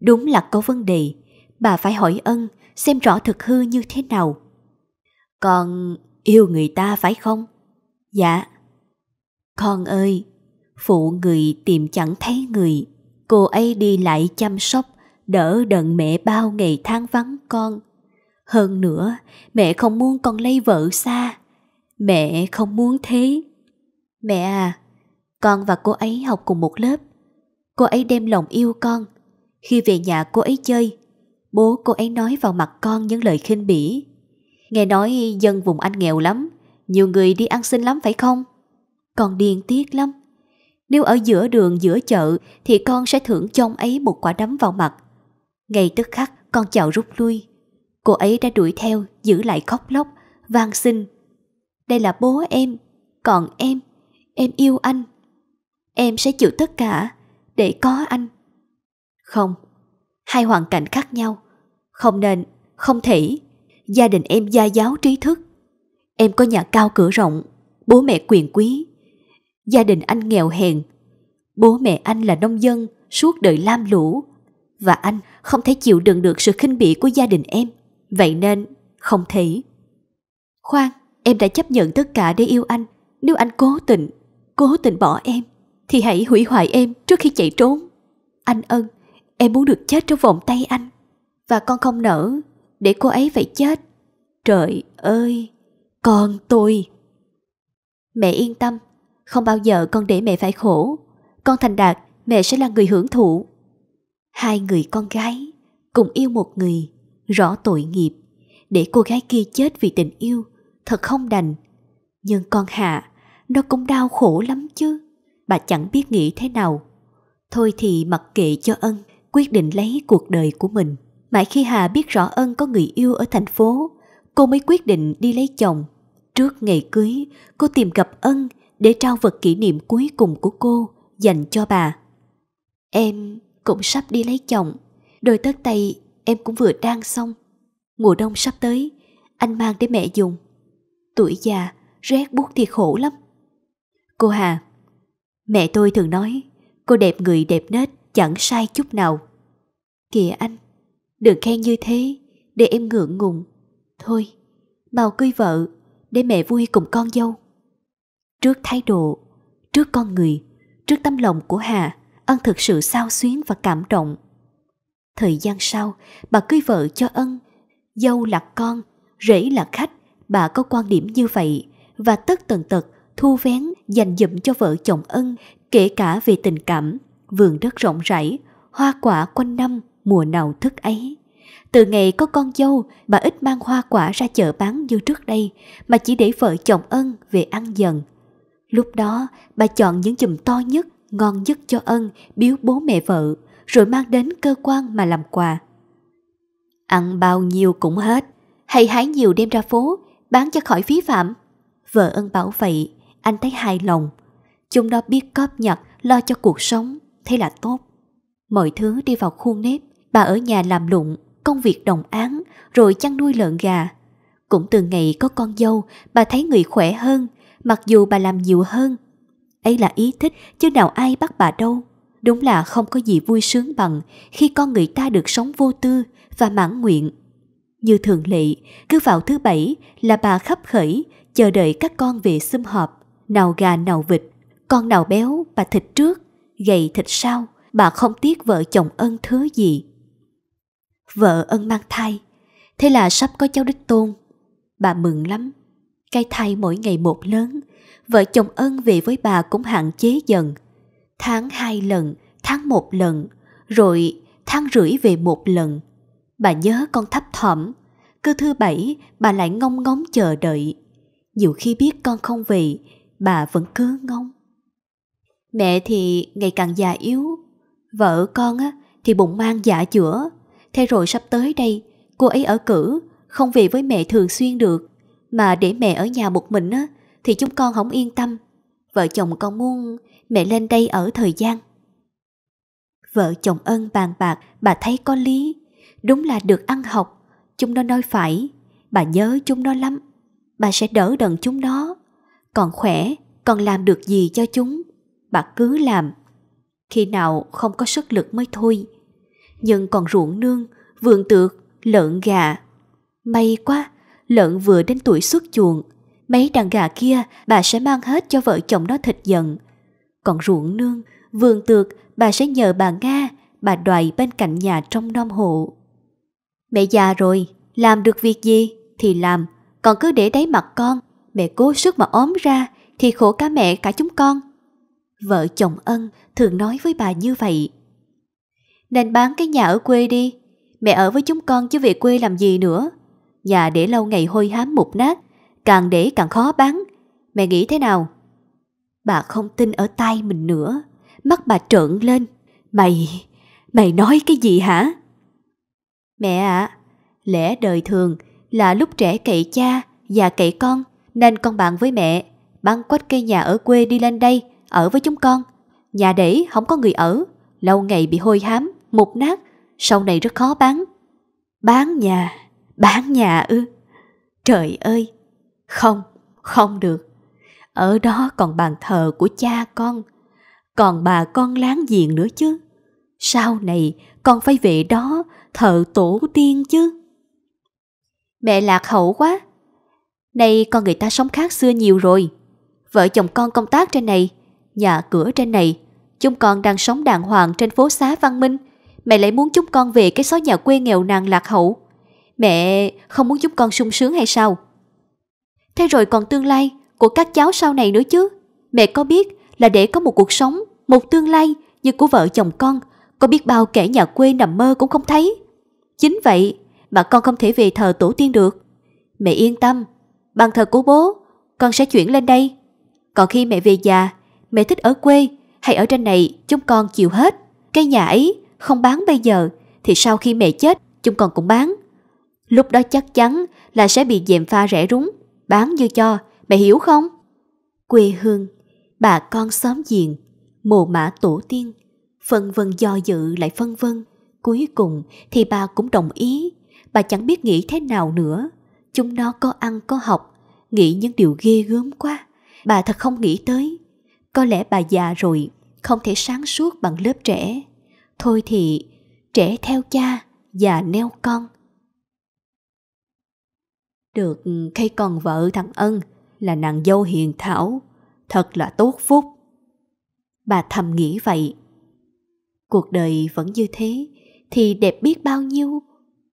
Đúng là có vấn đề, bà phải hỏi ân xem rõ thực hư như thế nào. Con yêu người ta phải không? Dạ. Con ơi, phụ người tìm chẳng thấy người, cô ấy đi lại chăm sóc, đỡ đần mẹ bao ngày tháng vắng con. Hơn nữa, mẹ không muốn con lấy vợ xa. Mẹ không muốn thế. Mẹ à, con và cô ấy học cùng một lớp. Cô ấy đem lòng yêu con. Khi về nhà cô ấy chơi, bố cô ấy nói vào mặt con những lời khinh bỉ. Nghe nói dân vùng Anh nghèo lắm, nhiều người đi ăn xin lắm phải không? Con điên tiếc lắm. Nếu ở giữa đường giữa chợ thì con sẽ thưởng cho ông ấy một quả đấm vào mặt. Ngay tức khắc con chào rút lui. Cô ấy đã đuổi theo, giữ lại khóc lóc, van xin đây là bố em, còn em, em yêu anh. Em sẽ chịu tất cả để có anh. Không, hai hoàn cảnh khác nhau. Không nên, không thể. Gia đình em gia giáo trí thức. Em có nhà cao cửa rộng, bố mẹ quyền quý. Gia đình anh nghèo hèn. Bố mẹ anh là nông dân suốt đời lam lũ. Và anh không thể chịu đựng được sự khinh bỉ của gia đình em. Vậy nên, không thể. Khoan, Em đã chấp nhận tất cả để yêu anh. Nếu anh cố tình, cố tình bỏ em, thì hãy hủy hoại em trước khi chạy trốn. Anh ân, em muốn được chết trong vòng tay anh. Và con không nỡ, để cô ấy phải chết. Trời ơi, con tôi. Mẹ yên tâm, không bao giờ con để mẹ phải khổ. Con thành đạt, mẹ sẽ là người hưởng thụ. Hai người con gái cùng yêu một người, rõ tội nghiệp. Để cô gái kia chết vì tình yêu, thật không đành. Nhưng con Hạ, nó cũng đau khổ lắm chứ. Bà chẳng biết nghĩ thế nào. Thôi thì mặc kệ cho ân, quyết định lấy cuộc đời của mình. Mãi khi Hà biết rõ ân có người yêu ở thành phố, cô mới quyết định đi lấy chồng. Trước ngày cưới, cô tìm gặp ân để trao vật kỷ niệm cuối cùng của cô dành cho bà. Em cũng sắp đi lấy chồng, đôi tất tay em cũng vừa đang xong. Mùa đông sắp tới, anh mang để mẹ dùng tuổi già, rét buốt thì khổ lắm. Cô Hà, mẹ tôi thường nói, cô đẹp người đẹp nết, chẳng sai chút nào. Kìa anh, đừng khen như thế, để em ngượng ngùng. Thôi, mau cưới vợ, để mẹ vui cùng con dâu. Trước thái độ, trước con người, trước tấm lòng của Hà, ân thực sự sao xuyến và cảm động. Thời gian sau, bà cưới vợ cho ân, dâu là con, rể là khách, bà có quan điểm như vậy và tất tần tật thu vén dành dụm cho vợ chồng ân kể cả về tình cảm, vườn đất rộng rãi, hoa quả quanh năm, mùa nào thức ấy. Từ ngày có con dâu, bà ít mang hoa quả ra chợ bán như trước đây, mà chỉ để vợ chồng ân về ăn dần. Lúc đó, bà chọn những chùm to nhất, ngon nhất cho ân, biếu bố mẹ vợ, rồi mang đến cơ quan mà làm quà. Ăn bao nhiêu cũng hết, hay hái nhiều đem ra phố, bán cho khỏi phí phạm. Vợ ân bảo vậy, anh thấy hài lòng. Chúng nó biết cóp nhặt, lo cho cuộc sống, thế là tốt. Mọi thứ đi vào khuôn nếp, bà ở nhà làm lụng, công việc đồng án, rồi chăn nuôi lợn gà. Cũng từ ngày có con dâu, bà thấy người khỏe hơn, mặc dù bà làm nhiều hơn. Ấy là ý thích, chứ nào ai bắt bà đâu. Đúng là không có gì vui sướng bằng khi con người ta được sống vô tư và mãn nguyện như thường lệ, cứ vào thứ bảy là bà khắp khởi, chờ đợi các con về sum họp, nào gà nào vịt, con nào béo bà thịt trước, gầy thịt sau, bà không tiếc vợ chồng ân thứ gì. Vợ ân mang thai, thế là sắp có cháu đích tôn. Bà mừng lắm, cái thai mỗi ngày một lớn, vợ chồng ân về với bà cũng hạn chế dần. Tháng hai lần, tháng một lần, rồi tháng rưỡi về một lần – Bà nhớ con thấp thỏm Cứ thứ bảy bà lại ngông ngóng chờ đợi Dù khi biết con không về Bà vẫn cứ ngông Mẹ thì ngày càng già yếu Vợ con á thì bụng mang dạ chữa Thế rồi sắp tới đây Cô ấy ở cử Không về với mẹ thường xuyên được Mà để mẹ ở nhà một mình á Thì chúng con không yên tâm Vợ chồng con muốn mẹ lên đây ở thời gian Vợ chồng ân bàn bạc Bà thấy có lý Đúng là được ăn học, chúng nó nói phải, bà nhớ chúng nó lắm, bà sẽ đỡ đần chúng nó. Còn khỏe, còn làm được gì cho chúng, bà cứ làm. Khi nào không có sức lực mới thôi. Nhưng còn ruộng nương, vườn tược, lợn gà. May quá, lợn vừa đến tuổi xuất chuồng. Mấy đàn gà kia bà sẽ mang hết cho vợ chồng nó thịt giận. Còn ruộng nương, vườn tược bà sẽ nhờ bà Nga, bà đoài bên cạnh nhà trong non hộ. Mẹ già rồi, làm được việc gì thì làm, còn cứ để đáy mặt con, mẹ cố sức mà ốm ra thì khổ cả mẹ cả chúng con. Vợ chồng ân thường nói với bà như vậy. Nên bán cái nhà ở quê đi, mẹ ở với chúng con chứ về quê làm gì nữa. Nhà để lâu ngày hôi hám mục nát, càng để càng khó bán. Mẹ nghĩ thế nào? Bà không tin ở tay mình nữa, mắt bà trợn lên. Mày, mày nói cái gì hả? Mẹ ạ, à, lẽ đời thường là lúc trẻ cậy cha, và cậy con, nên con bạn với mẹ băng quách cây nhà ở quê đi lên đây, ở với chúng con. Nhà để không có người ở, lâu ngày bị hôi hám, mục nát, sau này rất khó bán. Bán nhà, bán nhà ư. Trời ơi, không, không được. Ở đó còn bàn thờ của cha con, còn bà con láng giềng nữa chứ. Sau này con phải về đó thợ tổ tiên chứ. Mẹ lạc hậu quá. Nay con người ta sống khác xưa nhiều rồi. Vợ chồng con công tác trên này, nhà cửa trên này, chúng con đang sống đàng hoàng trên phố xá văn minh. Mẹ lại muốn chúng con về cái xó nhà quê nghèo nàn lạc hậu. Mẹ không muốn chúng con sung sướng hay sao? Thế rồi còn tương lai của các cháu sau này nữa chứ. Mẹ có biết là để có một cuộc sống, một tương lai như của vợ chồng con có biết bao kẻ nhà quê nằm mơ cũng không thấy. Chính vậy mà con không thể về thờ tổ tiên được. Mẹ yên tâm, bàn thờ của bố, con sẽ chuyển lên đây. Còn khi mẹ về già, mẹ thích ở quê hay ở trên này chúng con chịu hết. Cái nhà ấy không bán bây giờ thì sau khi mẹ chết chúng con cũng bán. Lúc đó chắc chắn là sẽ bị dèm pha rẻ rúng, bán như cho, mẹ hiểu không? Quê hương, bà con xóm giềng, mồ mã tổ tiên – Phân vân do dự lại phân vân. Cuối cùng thì bà cũng đồng ý. Bà chẳng biết nghĩ thế nào nữa. Chúng nó có ăn có học. Nghĩ những điều ghê gớm quá. Bà thật không nghĩ tới. Có lẽ bà già rồi, không thể sáng suốt bằng lớp trẻ. Thôi thì, trẻ theo cha, già neo con. Được khi còn vợ thằng Ân là nàng dâu hiền thảo, thật là tốt phúc. Bà thầm nghĩ vậy, cuộc đời vẫn như thế thì đẹp biết bao nhiêu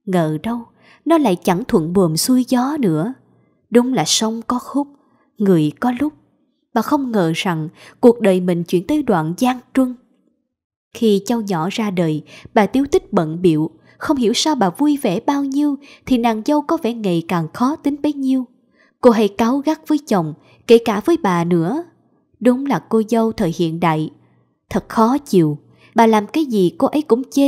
ngờ đâu nó lại chẳng thuận buồm xuôi gió nữa đúng là sông có khúc người có lúc bà không ngờ rằng cuộc đời mình chuyển tới đoạn gian truân khi cháu nhỏ ra đời bà tiếu tích bận biệu không hiểu sao bà vui vẻ bao nhiêu thì nàng dâu có vẻ ngày càng khó tính bấy nhiêu cô hay cáu gắt với chồng kể cả với bà nữa đúng là cô dâu thời hiện đại thật khó chịu bà làm cái gì cô ấy cũng chê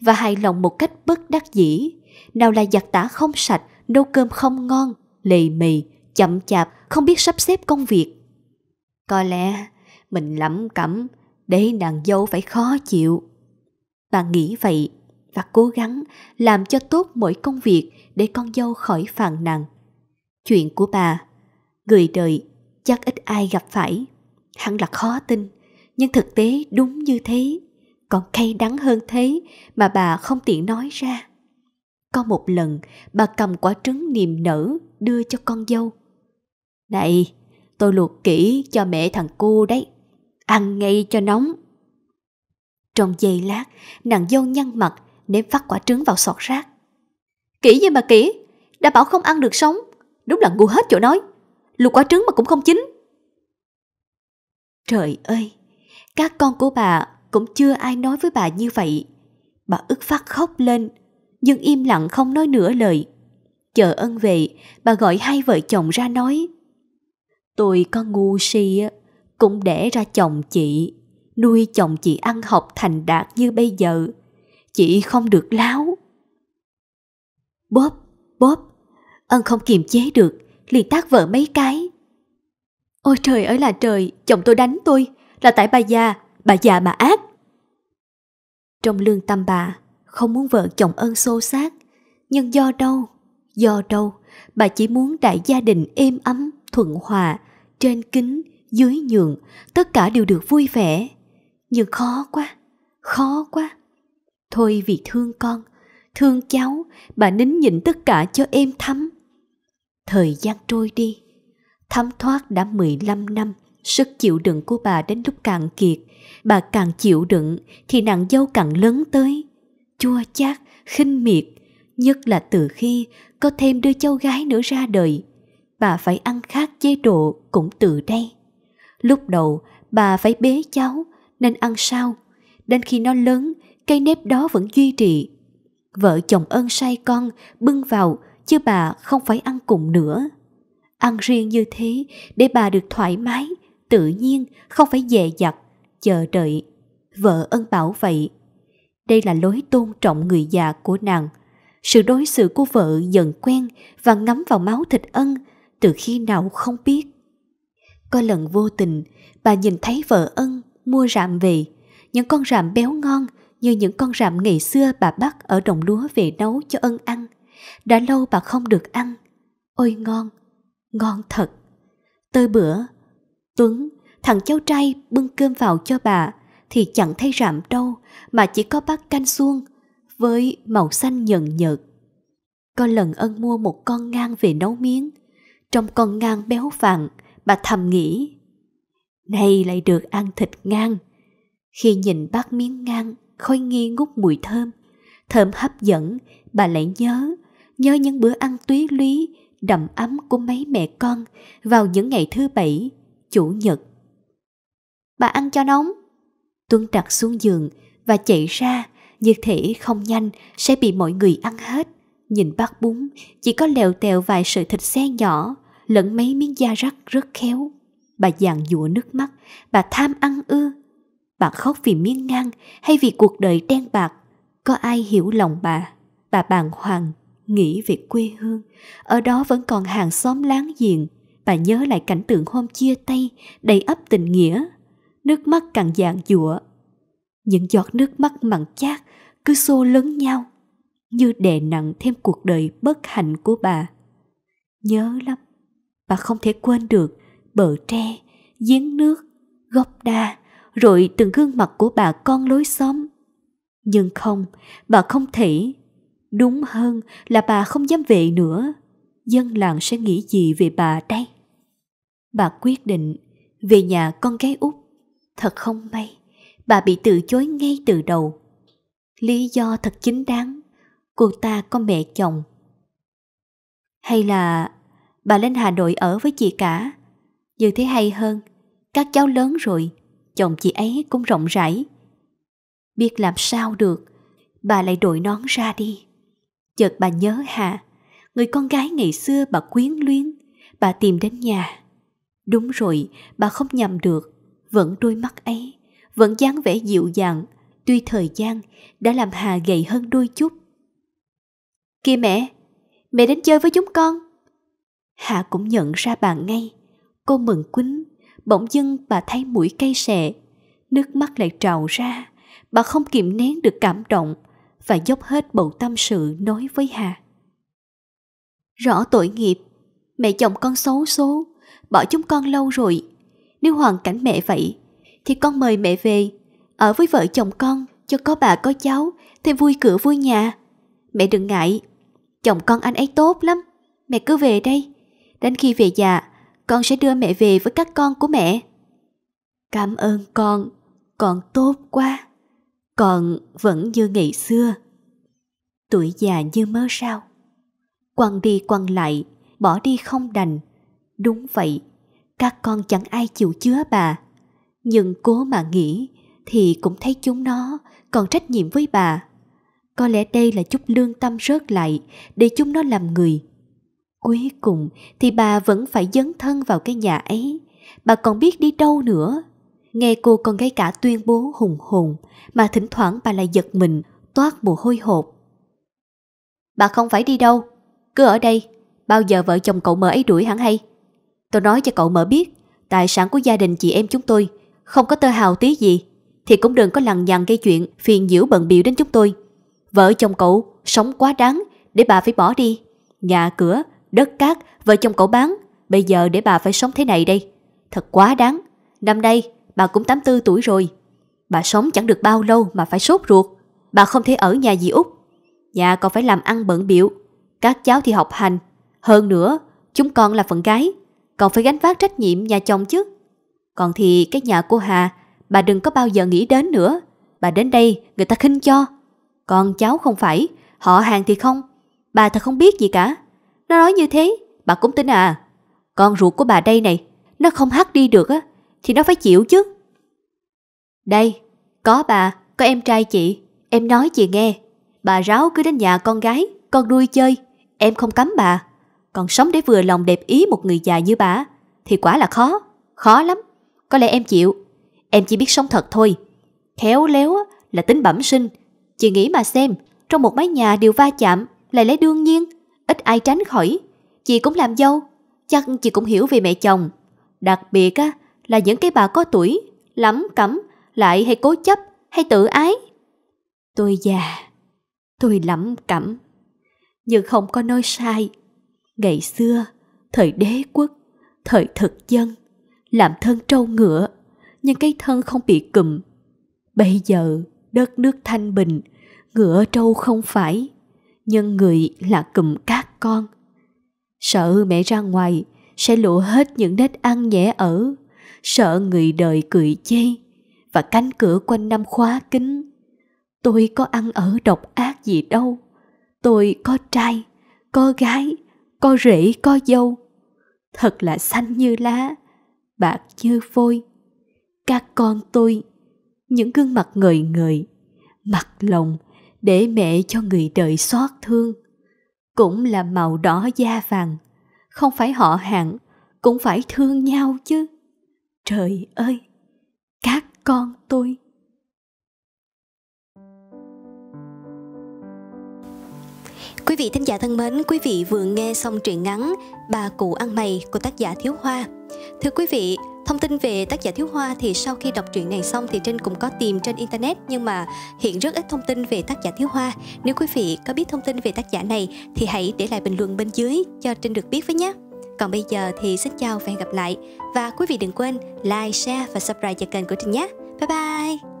và hài lòng một cách bất đắc dĩ. Nào là giặt tả không sạch, nấu cơm không ngon, lì mì, chậm chạp, không biết sắp xếp công việc. Có lẽ mình lẩm cẩm để nàng dâu phải khó chịu. Bà nghĩ vậy và cố gắng làm cho tốt mỗi công việc để con dâu khỏi phàn nàn. Chuyện của bà, người đời chắc ít ai gặp phải. Hẳn là khó tin, nhưng thực tế đúng như thế còn cay đắng hơn thế mà bà không tiện nói ra. Có một lần, bà cầm quả trứng niềm nở đưa cho con dâu. Này, tôi luộc kỹ cho mẹ thằng cu đấy. Ăn ngay cho nóng. Trong giây lát, nàng dâu nhăn mặt, ném phát quả trứng vào sọt rác. Kỹ gì mà kỹ, đã bảo không ăn được sống. Đúng là ngu hết chỗ nói. Luộc quả trứng mà cũng không chín. Trời ơi, các con của bà cũng chưa ai nói với bà như vậy. Bà ức phát khóc lên, nhưng im lặng không nói nửa lời. Chờ ân về, bà gọi hai vợ chồng ra nói. Tôi có ngu si cũng đẻ ra chồng chị, nuôi chồng chị ăn học thành đạt như bây giờ. Chị không được láo. Bóp, bóp, ân không kiềm chế được, liền tác vợ mấy cái. Ôi trời ơi là trời, chồng tôi đánh tôi, là tại bà già, bà già mà ác. Trong lương tâm bà, không muốn vợ chồng ân xô xát, nhưng do đâu, do đâu, bà chỉ muốn đại gia đình êm ấm, thuận hòa, trên kính, dưới nhượng, tất cả đều được vui vẻ. Nhưng khó quá, khó quá. Thôi vì thương con, thương cháu, bà nín nhịn tất cả cho êm thấm. Thời gian trôi đi, thấm thoát đã 15 năm, sức chịu đựng của bà đến lúc cạn kiệt, bà càng chịu đựng thì nàng dâu càng lớn tới. Chua chát, khinh miệt, nhất là từ khi có thêm đứa cháu gái nữa ra đời. Bà phải ăn khác chế độ cũng từ đây. Lúc đầu bà phải bế cháu nên ăn sao. Đến khi nó lớn, cây nếp đó vẫn duy trì. Vợ chồng ơn say con bưng vào chứ bà không phải ăn cùng nữa. Ăn riêng như thế để bà được thoải mái, tự nhiên, không phải dè dặt chờ đợi. Vợ ân bảo vậy. Đây là lối tôn trọng người già của nàng. Sự đối xử của vợ dần quen và ngắm vào máu thịt ân từ khi nào không biết. Có lần vô tình, bà nhìn thấy vợ ân mua rạm về. Những con rạm béo ngon như những con rạm ngày xưa bà bắt ở đồng lúa về nấu cho ân ăn. Đã lâu bà không được ăn. Ôi ngon, ngon thật. Tới bữa, Tuấn Thằng cháu trai bưng cơm vào cho bà thì chẳng thấy rạm đâu mà chỉ có bát canh xuông với màu xanh nhợn nhợt. Có lần ân mua một con ngang về nấu miếng. Trong con ngang béo vàng, bà thầm nghĩ. Này lại được ăn thịt ngang. Khi nhìn bát miếng ngang, khói nghi ngút mùi thơm. Thơm hấp dẫn, bà lại nhớ. Nhớ những bữa ăn túy lý, đậm ấm của mấy mẹ con vào những ngày thứ bảy, chủ nhật bà ăn cho nóng. tuân đặt xuống giường và chạy ra, như thể không nhanh sẽ bị mọi người ăn hết. Nhìn bát bún, chỉ có lèo tèo vài sợi thịt xe nhỏ, lẫn mấy miếng da rắc rất khéo. Bà giàn dụa nước mắt, bà tham ăn ư. Bà khóc vì miếng ngang hay vì cuộc đời đen bạc. Có ai hiểu lòng bà? Bà bàng hoàng, nghĩ về quê hương. Ở đó vẫn còn hàng xóm láng giềng. Bà nhớ lại cảnh tượng hôm chia tay, đầy ấp tình nghĩa nước mắt càng dạng dụa. Những giọt nước mắt mặn chát cứ xô lớn nhau, như đè nặng thêm cuộc đời bất hạnh của bà. Nhớ lắm, bà không thể quên được bờ tre, giếng nước, gốc đa, rồi từng gương mặt của bà con lối xóm. Nhưng không, bà không thể. Đúng hơn là bà không dám về nữa. Dân làng sẽ nghĩ gì về bà đây? Bà quyết định về nhà con gái út Thật không may, bà bị từ chối ngay từ đầu. Lý do thật chính đáng, cô ta có mẹ chồng. Hay là bà lên Hà Nội ở với chị cả, như thế hay hơn, các cháu lớn rồi, chồng chị ấy cũng rộng rãi. Biết làm sao được, bà lại đội nón ra đi. Chợt bà nhớ Hà, người con gái ngày xưa bà quyến luyến, bà tìm đến nhà. Đúng rồi, bà không nhầm được, vẫn đôi mắt ấy, vẫn dáng vẻ dịu dàng, tuy thời gian đã làm Hà gầy hơn đôi chút. Kìa mẹ, mẹ đến chơi với chúng con. hà cũng nhận ra bà ngay. Cô mừng quýnh, bỗng dưng bà thấy mũi cây sẹ. Nước mắt lại trào ra, bà không kiềm nén được cảm động và dốc hết bầu tâm sự nói với Hà. Rõ tội nghiệp, mẹ chồng con xấu số, bỏ chúng con lâu rồi, nếu hoàn cảnh mẹ vậy, thì con mời mẹ về, ở với vợ chồng con, cho có bà có cháu, thêm vui cửa vui nhà. Mẹ đừng ngại, chồng con anh ấy tốt lắm, mẹ cứ về đây. Đến khi về già, con sẽ đưa mẹ về với các con của mẹ. Cảm ơn con, con tốt quá. Con vẫn như ngày xưa. Tuổi già như mơ sao. Quăng đi quăng lại, bỏ đi không đành. Đúng vậy, các con chẳng ai chịu chứa bà nhưng cố mà nghĩ thì cũng thấy chúng nó còn trách nhiệm với bà có lẽ đây là chút lương tâm rớt lại để chúng nó làm người cuối cùng thì bà vẫn phải dấn thân vào cái nhà ấy bà còn biết đi đâu nữa nghe cô con gái cả tuyên bố hùng hồn mà thỉnh thoảng bà lại giật mình toát mồ hôi hột bà không phải đi đâu cứ ở đây bao giờ vợ chồng cậu mờ ấy đuổi hẳn hay Tôi nói cho cậu mở biết, tài sản của gia đình chị em chúng tôi không có tơ hào tí gì, thì cũng đừng có lằng nhằng gây chuyện phiền nhiễu bận biểu đến chúng tôi. Vợ chồng cậu sống quá đáng để bà phải bỏ đi. Nhà cửa, đất cát, vợ chồng cậu bán, bây giờ để bà phải sống thế này đây. Thật quá đáng. Năm nay, bà cũng 84 tuổi rồi. Bà sống chẳng được bao lâu mà phải sốt ruột. Bà không thể ở nhà gì Út. Nhà còn phải làm ăn bận biểu. Các cháu thì học hành. Hơn nữa, chúng con là phận gái còn phải gánh vác trách nhiệm nhà chồng chứ. Còn thì cái nhà cô Hà, bà đừng có bao giờ nghĩ đến nữa. Bà đến đây người ta khinh cho. Con cháu không phải, họ hàng thì không. Bà thật không biết gì cả. Nó nói như thế, bà cũng tin à. Con ruột của bà đây này, nó không hắt đi được á, thì nó phải chịu chứ. Đây, có bà, có em trai chị, em nói chị nghe. Bà ráo cứ đến nhà con gái, con đuôi chơi, em không cấm bà còn sống để vừa lòng đẹp ý một người già như bà thì quả là khó, khó lắm. Có lẽ em chịu, em chỉ biết sống thật thôi. Khéo léo là tính bẩm sinh, chị nghĩ mà xem, trong một mái nhà đều va chạm lại lấy đương nhiên, ít ai tránh khỏi. Chị cũng làm dâu, chắc chị cũng hiểu về mẹ chồng. Đặc biệt á, là những cái bà có tuổi, lắm cẩm, lại hay cố chấp, hay tự ái. Tôi già, tôi lắm cẩm, nhưng không có nói sai. Ngày xưa, thời đế quốc, thời thực dân, làm thân trâu ngựa, nhưng cái thân không bị cụm. Bây giờ, đất nước thanh bình, ngựa trâu không phải, nhưng người là cụm các con. Sợ mẹ ra ngoài, sẽ lộ hết những nết ăn nhẽ ở, sợ người đời cười chê, và cánh cửa quanh năm khóa kín. Tôi có ăn ở độc ác gì đâu, tôi có trai, có gái, co rễ co dâu. Thật là xanh như lá, bạc như phôi. Các con tôi, những gương mặt ngời ngời, mặt lòng để mẹ cho người đời xót thương. Cũng là màu đỏ da vàng, không phải họ hàng, cũng phải thương nhau chứ. Trời ơi, các con tôi! Quý vị thính giả thân mến, quý vị vừa nghe xong truyện ngắn Bà cụ ăn mày của tác giả Thiếu Hoa. Thưa quý vị, Thông tin về tác giả Thiếu Hoa thì sau khi đọc truyện này xong thì Trinh cũng có tìm trên Internet nhưng mà hiện rất ít thông tin về tác giả Thiếu Hoa. Nếu quý vị có biết thông tin về tác giả này thì hãy để lại bình luận bên dưới cho Trinh được biết với nhé. Còn bây giờ thì xin chào và hẹn gặp lại. Và quý vị đừng quên like, share và subscribe cho kênh của Trinh nhé. Bye bye!